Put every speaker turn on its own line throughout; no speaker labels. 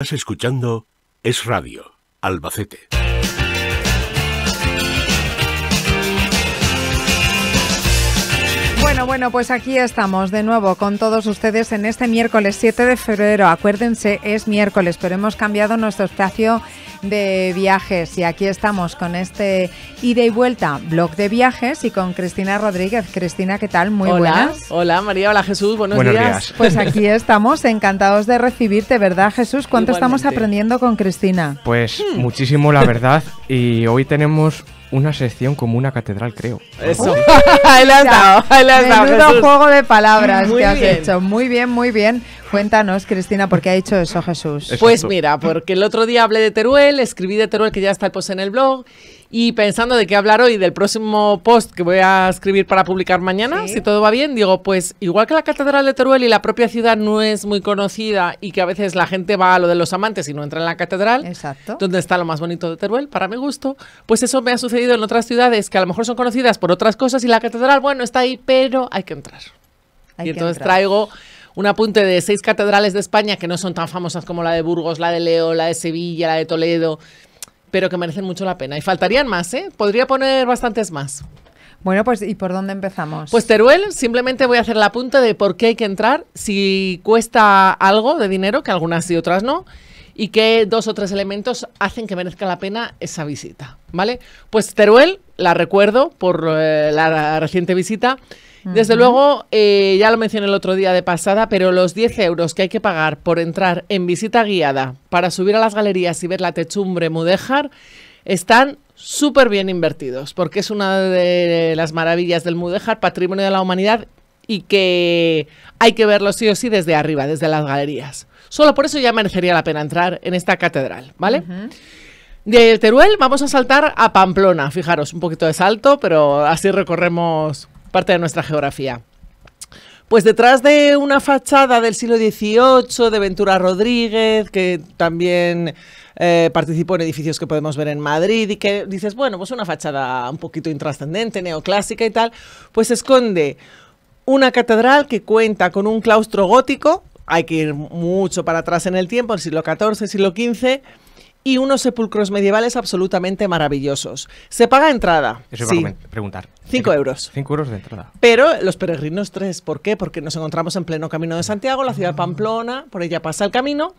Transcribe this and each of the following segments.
Estás escuchando Es Radio, Albacete.
Bueno, bueno, pues aquí estamos de nuevo con todos ustedes en este miércoles 7 de febrero. Acuérdense, es miércoles, pero hemos cambiado nuestro espacio de viajes y aquí estamos con este ida y vuelta, blog de viajes y con Cristina Rodríguez. Cristina, ¿qué tal? Muy buenas.
Hola María, hola Jesús, buenos, días. Pues aquí
estamos, encantados de recibirte, ¿verdad Jesús? ¿Cuánto estamos aprendiendo con Cristina?
Pues hmm. muchísimo, la verdad. Y hoy tenemos una sección como una catedral, creo. Eso. ahí lo has dado, juego de palabras muy que has bien. hecho.
Muy bien, muy bien. Cuéntanos, Cristina, ¿por qué ha dicho eso Jesús? Pues
mira, porque el otro día hablé de Teruel, escribí de Teruel que ya está el pues post en el blog y pensando de qué hablar hoy, del próximo post que voy a escribir para publicar mañana, si todo va bien, digo, pues igual que la Catedral de Teruel y la propia ciudad no es muy conocida y que a veces la gente va a lo de los amantes y no entra en la catedral, donde está lo más bonito de Teruel, para mi gusto, pues eso me ha sucedido en otras ciudades que a lo mejor son conocidas por otras cosas y la catedral, bueno, está ahí, pero hay que entrar. y entonces traigo un apunte de seis catedrales de España que no son tan famosas como la de Burgos, la de León, la de Sevilla, la de Toledo, pero que merecen mucho la pena. Y faltarían más, ¿eh? Podría poner bastantes más.
Bueno, pues ¿y por dónde empezamos?
Pues Teruel, simplemente voy a hacer la punta de por qué hay que entrar, si cuesta algo de dinero, que algunas y otras no, y qué dos o tres elementos hacen que merezca la pena esa visita, ¿vale? Pues Teruel, la recuerdo por eh, la reciente visita. Desde luego, eh, ya lo mencioné el otro día de pasada, pero los 10 euros que hay que pagar por entrar en visita guiada para subir a las galerías y ver la techumbre mudéjar están súper bien invertidos, porque es una de las maravillas del Mudéjar, patrimonio de la humanidad, y que hay que verlo sí o sí desde arriba, desde las galerías. Solo por eso ya merecería la pena entrar en esta catedral, ¿vale? De Teruel vamos a saltar a Pamplona, fijaros, un poquito de salto, pero así recorremos parte de nuestra geografía. Pues detrás de una fachada del siglo XVIII, de Ventura Rodríguez, que también eh, participó en edificios que podemos ver en Madrid y que dices, bueno, pues una fachada un poquito intrascendente, neoclásica y tal, pues se esconde una catedral que cuenta con un claustro gótico, hay que ir mucho para atrás en el tiempo, el siglo XIV, siglo XV, y unos sepulcros medievales absolutamente maravillosos. Se paga entrada. Eso sí. preguntar. cinco euros. cinco euros de entrada. Pero los peregrinos tres ¿Por qué? Porque nos encontramos en pleno camino de Santiago, la ciudad de Pamplona, por ella pasa el camino,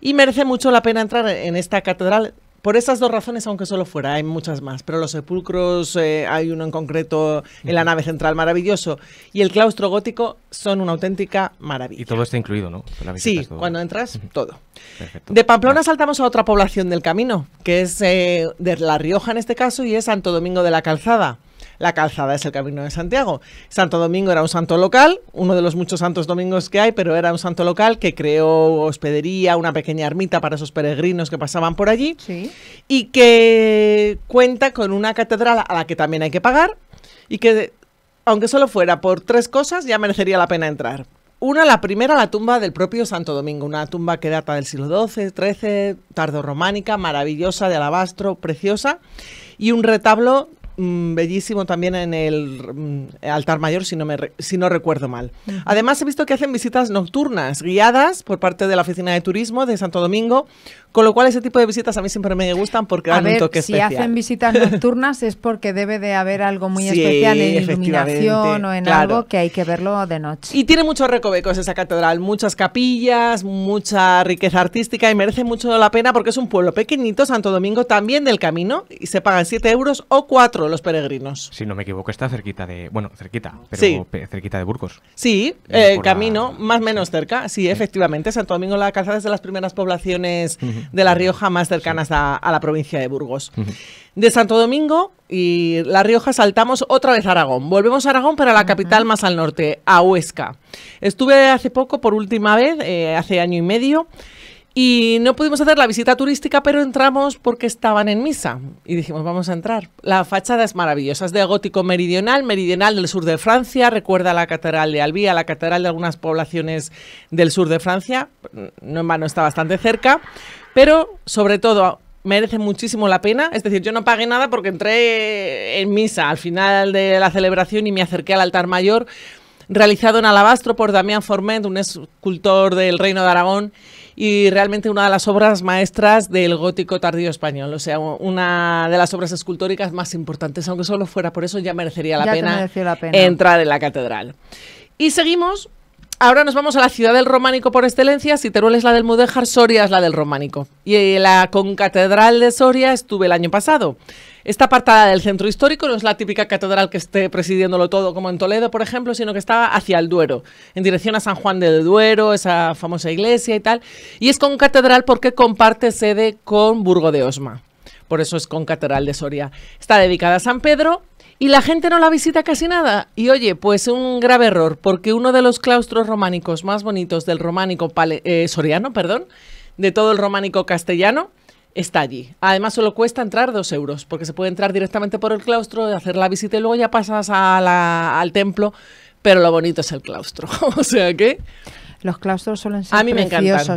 y merece mucho la pena entrar en esta catedral por esas dos razones, aunque solo fuera, hay muchas más, pero los sepulcros, eh, hay uno en concreto en la nave central maravilloso, y el claustro gótico son una auténtica maravilla. Y todo está incluido, ¿no? Sí, cuando entras, todo. Perfecto. De Pamplona saltamos a otra población del camino, que es eh, de La Rioja en este caso, y es Santo Domingo de la Calzada la calzada es el camino de Santiago. Santo Domingo era un santo local, uno de los muchos santos domingos que hay, pero era un santo local que creó hospedería, una pequeña ermita para esos peregrinos que pasaban por allí y que cuenta con una catedral a la que también hay que pagar y que, aunque solo fuera por tres cosas, ya merecería la pena entrar. Una, la primera, la tumba del propio Santo Domingo, una tumba que data del siglo XII, XIII, tardorrománica, maravillosa, de alabastro, preciosa, y un retablo Mm, bellísimo también en el mm, altar mayor, si no, me, si no recuerdo mal. Además, he visto que hacen visitas nocturnas guiadas por parte de la Oficina de Turismo de Santo Domingo, con lo cual ese tipo de visitas a mí siempre me gustan porque a un toque si especial. Si hacen
visitas nocturnas es porque debe de haber algo muy especial en iluminación o en algo que hay que verlo de noche.
Y tiene muchos recovecos esa catedral, muchas capillas, mucha riqueza artística y merece mucho la pena porque es un pueblo pequeñito, Santo Domingo, también del camino, y se pagan 7 euros o 4 los Peregrinos. Si no me equivoco, está cerquita de. Bueno, cerquita, pero cerquita de Burgos. Sí, eh, camino, más o menos cerca. Sí, efectivamente. Santo Domingo la Calzada es de las primeras poblaciones de La Rioja más cercanas a, la provincia de Burgos. De Santo Domingo y La Rioja saltamos otra vez a Aragón. Volvemos a Aragón, para la capital más al norte, a Huesca. Estuve hace poco, por última vez, eh, hace año y medio. Y no pudimos hacer la visita turística, pero entramos porque estaban en misa y dijimos, vamos a entrar. La fachada es maravillosa, es de gótico meridional, meridional del sur de Francia, recuerda a la Catedral de Albía, la Catedral de algunas poblaciones del sur de Francia, no en vano está bastante cerca, pero sobre todo merece muchísimo la pena. Es decir, yo no pagué nada porque entré en misa al final de la celebración y me acerqué al altar mayor, realizado en alabastro por Damián Forment, un escultor del Reino de Aragón y realmente una de las obras maestras del gótico tardío español. O sea, una de las obras escultóricas más importantes, aunque solo fuera por eso ya merecería la, pena entrar en la catedral. Y seguimos Ahora nos vamos a la ciudad del románico por excelencia. Si Teruel es la del Mudéjar, Soria es la del románico. Y la concatedral de Soria estuve el año pasado. Esta apartada del centro histórico, no es la típica catedral que esté presidiéndolo todo, como en Toledo, por ejemplo, sino que estaba hacia el Duero, en dirección a San Juan del Duero, esa famosa iglesia y tal. Y es concatedral porque comparte sede con Burgo de Osma. Por eso es concatedral de Soria. Está dedicada a San Pedro y la gente no la visita casi nada. Y oye, pues un grave error, porque uno de los claustros románicos más bonitos del románico eh, soriano, perdón, de todo el románico castellano, está allí. Además, solo cuesta entrar dos euros, porque se puede entrar directamente por el claustro, hacer la visita y luego ya pasas al templo, pero lo bonito es el claustro. o sea que... Los claustros suelen ser a mí me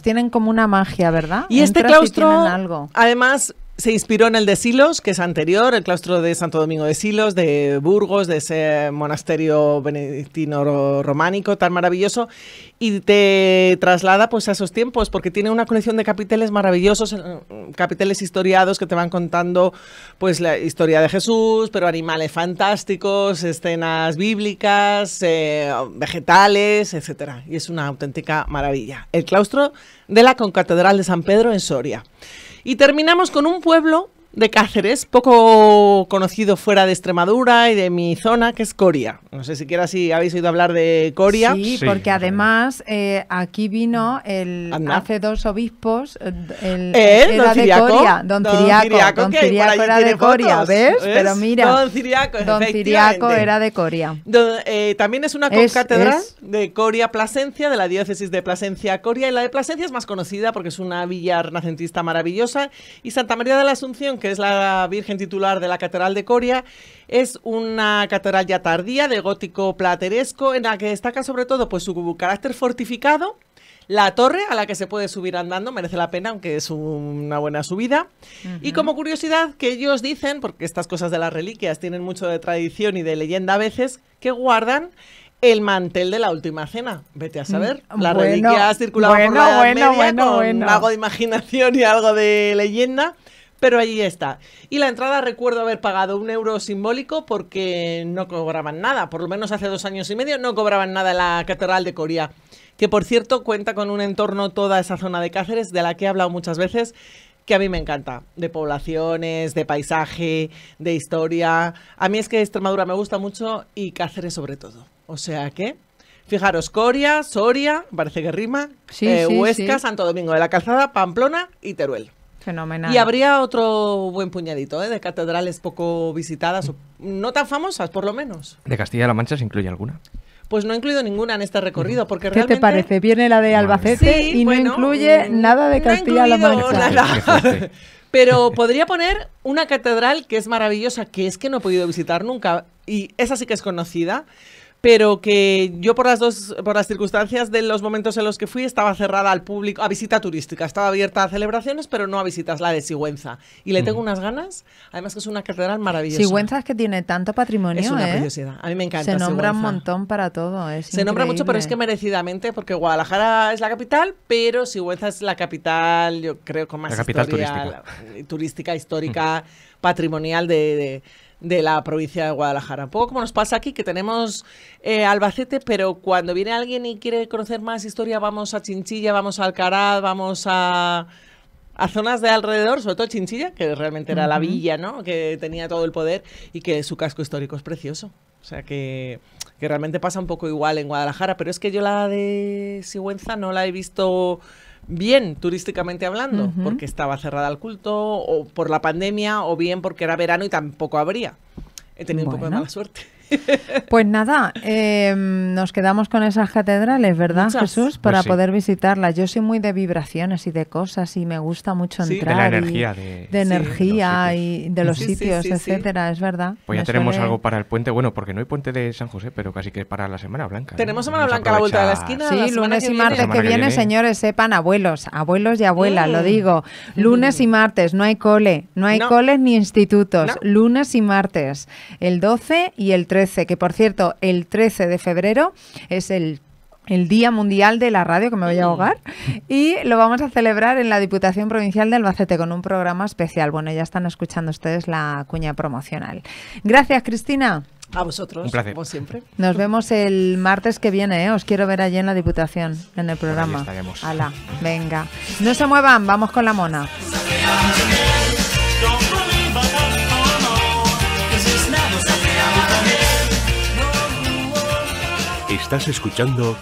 tienen como una magia, ¿verdad? Y este claustro, algo.
además, se inspiró en el de Silos, que es anterior, el claustro de Santo Domingo de Silos, de Burgos, de ese monasterio benedictino románico tan maravilloso, y te traslada pues a esos tiempos, porque tiene una colección de capiteles maravillosos, eh, mm, capiteles historiados que te van contando pues la historia de Jesús, pero animales fantásticos, escenas bíblicas, eh, vegetales, etc. Y es una auténtica maravilla. El claustro de la Concatedral de San Pedro en Soria. Y terminamos con un pueblo de Cáceres, poco conocido fuera de Extremadura y de mi zona, que es Coria. No sé siquiera si habéis oído hablar de Coria. Sí, porque
además eh, aquí vino el hace dos obispos, eh, el, ¿Eh? era de Ciriaco? Coria, don, Ciriaco, don Ciriaco era de Coria, ¿ves? Pero mira, don
Ciriaco, era de Coria. también es una catedral de Coria Plasencia, de la diócesis de Plasencia Coria, y la de Plasencia es más conocida porque es una villa renacentista maravillosa y Santa María de la Asunción que es la Virgen titular de la Catedral de Coria. Es una catedral ya tardía, de gótico plateresco, en la que destaca sobre todo pues, su carácter fortificado, la torre a la que se puede subir andando, merece la pena, aunque es una buena subida. Y como curiosidad, que ellos dicen, porque estas cosas de las reliquias tienen mucho de tradición y de leyenda a veces, que guardan el mantel de la última cena. Vete a mm, saber. La reliquia ha circulado por la media con algo de imaginación y algo de leyenda pero allí está. Y la entrada recuerdo haber pagado un euro simbólico porque no cobraban nada, por lo menos hace dos años y medio no cobraban nada en la Catedral de Coria, que por cierto cuenta con un entorno toda esa zona de Cáceres de la que he hablado muchas veces, que a mí me encanta, de poblaciones, de paisaje, de historia. A mí es que Extremadura me gusta mucho y Cáceres sobre todo. O sea que, fijaros, Coria, Soria, parece que rima, eh, Huesca, Santo Domingo de la Calzada, Pamplona y Teruel. Fenomenal. Y habría otro buen puñadito ¿eh? de catedrales poco visitadas, o no tan famosas por lo menos. ¿De Castilla-La Mancha se incluye alguna? Pues no he incluido ninguna en este recorrido porque ¿Qué te parece?
Viene la de Albacete y no incluye mm, nada de Castilla-La Mancha.
Pero podría poner una catedral que es maravillosa, que es que no he podido visitar nunca y esa sí que es conocida, pero que yo por las dos, por las circunstancias de los momentos en los que fui, estaba cerrada al público, a visita turística, estaba abierta a celebraciones, pero no a visitas, la de Sigüenza. Y le tengo unas ganas, además que es una catedral maravillosa. Sigüenza
es que tiene tanto patrimonio. Es una ¿eh? curiosidad. a mí me encanta. Se nombra un montón para todo, ¿eh? es Se nombra mucho, pero es que
merecidamente, porque Guadalajara es la capital, pero Sigüenza es la capital, yo creo, con más capital historia, turística. turística, mm. histórica patrimonial de, la provincia de Guadalajara. Un poco como nos pasa aquí, que tenemos eh, Albacete, pero cuando viene alguien y quiere conocer más historia, vamos a Chinchilla, vamos a Alcaraz, vamos a, a zonas de alrededor, sobre todo Chinchilla, que realmente era la villa, ¿no? Que tenía todo el poder y que su casco histórico es precioso. O sea que, que realmente pasa un poco igual en Guadalajara, pero es que yo la de Sigüenza no la he visto bien turísticamente hablando, porque estaba cerrada al culto, o por la pandemia, o bien porque era verano y tampoco habría. He tenido un poco de mala suerte.
Pues nada, em, nos quedamos con esas catedrales, ¿verdad, Jesús? Pues para poder visitarlas. Yo soy muy de vibraciones y de cosas y me gusta
mucho entrar. De la energía. de, de energía y de los sitios, etcétera, es verdad. Pues ya tenemos algo para el puente. Bueno, porque no hay puente de San José, pero casi que para la Semana Blanca. Tenemos Semana Blanca a la vuelta de la esquina. Sí, lunes y martes que viene, señores,
sepan abuelos, abuelos y abuelas, lo mm. digo. Lunes y martes, no hay cole, no hay coles ni institutos. Lunes y martes, el 12 y el 13 que por cierto, el 13 de febrero es el Día Mundial de la Radio, que me voy a ahogar, y lo vamos a celebrar en la Diputación Provincial de Albacete con un programa especial. Bueno, ya están escuchando ustedes la cuña promocional. Gracias, Cristina.
A vosotros, como siempre.
Nos vemos el martes que viene, ¿eh? os quiero ver allí en la Diputación, en el programa. hala estaremos. venga. No se muevan, vamos con la mona.
Estás escuchando